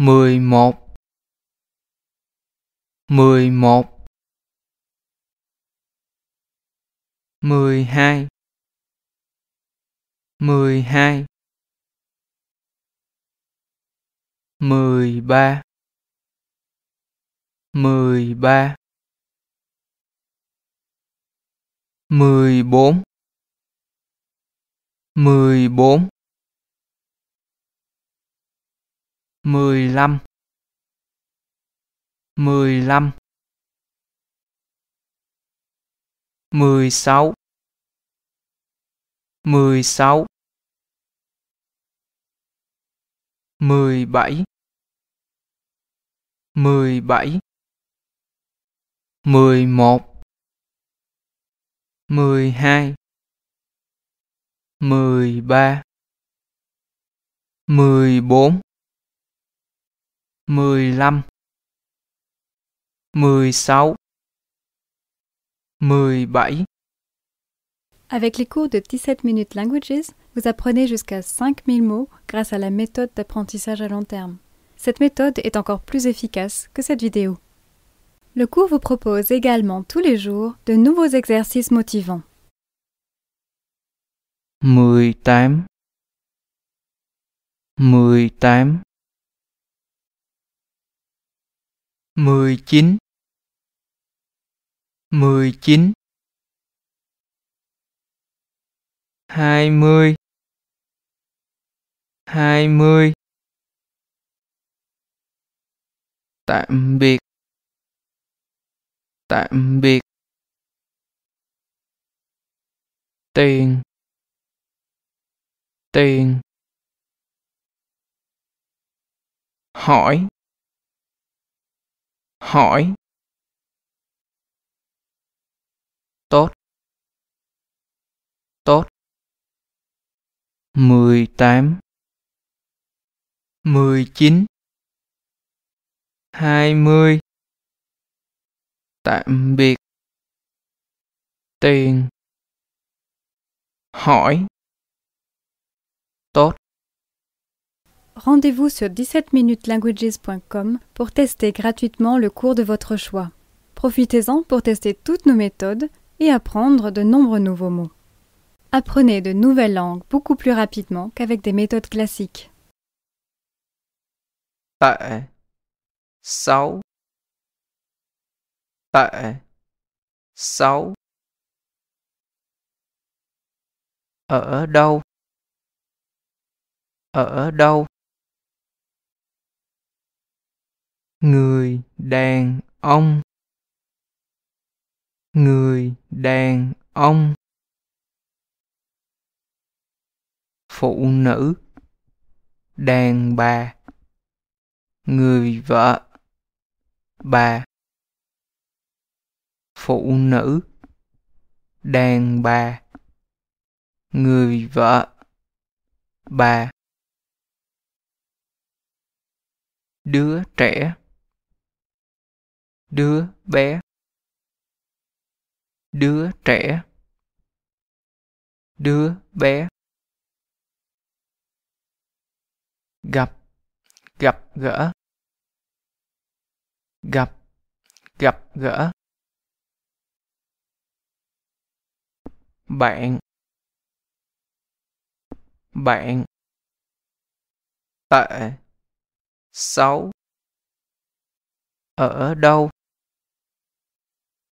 mười một mười một mười hai mười hai mười ba mười ba mười bốn mười bốn mười lăm mười lăm mười sáu mười sáu mười bảy mười bảy mười một mười hai mười ba mười bốn mười lăm mười Avec les cours de 17 Minutes Languages, vous apprenez jusqu'à 5000 mots grâce à la méthode d'apprentissage à long terme. Cette méthode est encore plus efficace que cette vidéo. Le cours vous propose également tous les jours de nouveaux exercices motivants. 18 18 mười chín mười chín hai mươi hai mươi tạm biệt tạm biệt tiền tiền hỏi hỏi tốt tốt mười tám mười chín hai mươi tạm biệt tiền hỏi rendez-vous sur 17 minutelanguagescom pour tester gratuitement le cours de votre choix. Profitez-en pour tester toutes nos méthodes et apprendre de nombreux nouveaux mots. Apprenez de nouvelles langues beaucoup plus rapidement qu'avec des méthodes classiques. người đàn ông người đàn ông phụ nữ đàn bà người vợ bà phụ nữ đàn bà người vợ bà đứa trẻ đứa bé đứa trẻ đứa bé gặp gặp gỡ gặp gặp gỡ bạn bạn tệ xấu ở đâu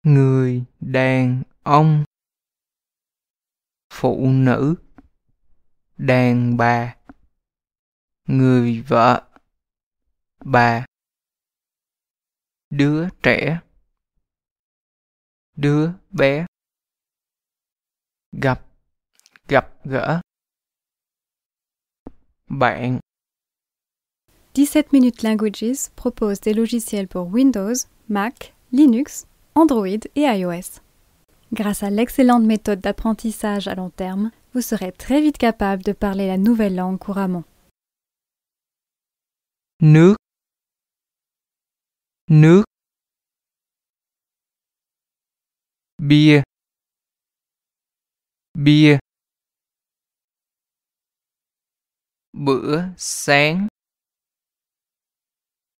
người đàn ông phụ nữ đàn bà người vợ bà đứa trẻ đứa bé gặp gặp gỡ bạn 17 Minutes Languages propose des logiciels pour Windows, Mac, Linux Android et iOS. Grâce à l'excellente méthode d'apprentissage à long terme, vous serez très vite capable de parler la nouvelle langue couramment. Nous. Nous. bia bia bữa sáng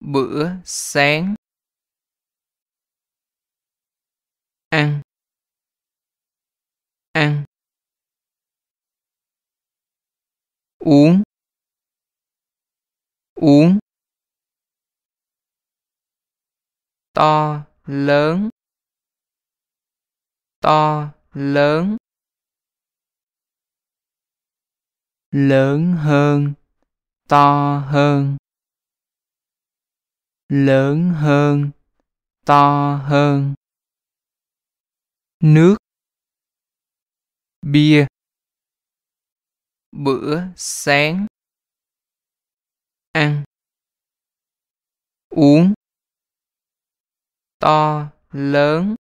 bữa sáng ăn ăn uống uống to lớn to lớn lớn hơn to hơn lớn hơn to hơn nước bia bữa sáng ăn uống to lớn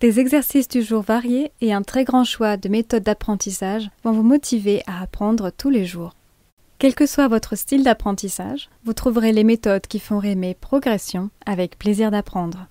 Des exercices du jour variés et un très grand choix de méthodes d'apprentissage vont vous motiver à apprendre tous les jours. Quel que soit votre style d'apprentissage, vous trouverez les méthodes qui font aimer progression avec plaisir d'apprendre.